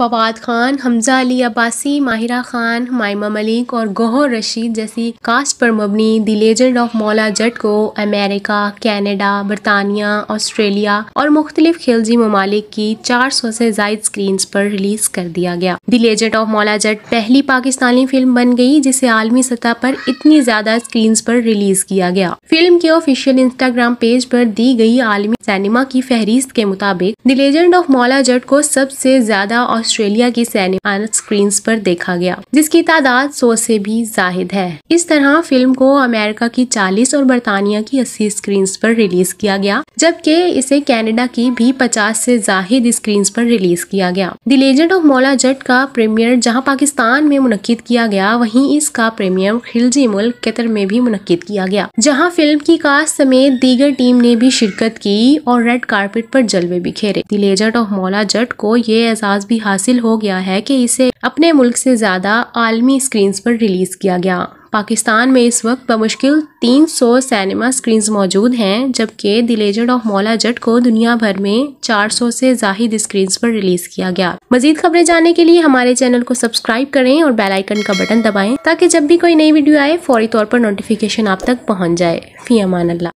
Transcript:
फवाद खान हमजा अली अब्बासी माहिरा खान मायमा मलिक और गोहर रशीद जैसी कास्ट पर मबनी दी लेजेंड ऑफ मौला जट को अमेरिका कैनेडा बरतानिया ऑस्ट्रेलिया और मुख्तलिफ खिलजी ममालिक की चार सौ से जायद स्क्रीन पर रिलीज कर दिया गया दी लेजेंड ऑफ मौला जट पहली पाकिस्तानी फिल्म बन गई जिसे आलमी सतह पर इतनी ज्यादा स्क्रीन पर रिलीज किया गया फिल्म के ऑफिशियल इंस्टाग्राम पेज पर दी गई आलमी सिनेमा की फहरिस्त के मुताबिक दी लेजेंड ऑफ मौला जट को सबसे ज्यादा ऑस्ट्रेलिया की सैन्य स्क्रीन पर देखा गया जिसकी तादाद सौ से भी जाहिद है इस तरह फिल्म को अमेरिका की चालीस और बरतानिया की अस्सी स्क्रीन पर रिलीज किया गया जबकि इसे कैनेडा की भी पचास से जाहिद स्क्रीन पर रिलीज किया गया द लेजेंड ऑफ मौला जट का प्रीमियर जहाँ पाकिस्तान में मुनद किया गया वहीं इसका प्रीमियर खिलजी मुल्क कतर में भी मुनद किया गया जहाँ फिल्म की कास्ट समेत दीगर टीम ने भी शिरकत की और रेड कार्पेट पर जलवे बिखेरे दी लेजेंड ऑफ मौला जट को ये एजाज भी हासिल हासिल हो गया है कि इसे अपने मुल्क से ज़्यादा आलमी स्क्रीन पर रिलीज़ किया गया पाकिस्तान में इस वक्त बमुश्किल 300 सिनेमा स्क्रीन मौजूद हैं जबकि द लेजेंड ऑफ मौला जट को दुनिया भर में 400 से जाहिद स्क्रीन पर रिलीज किया गया मजीद खबरें जानने के लिए हमारे चैनल को सब्सक्राइब करें और बेल आइकन का बटन दबाएं ताकि जब भी कोई नई वीडियो आए फौरी तौर पर नोटिफिकेशन आप तक पहुँच जाए फी अमान अल्लाह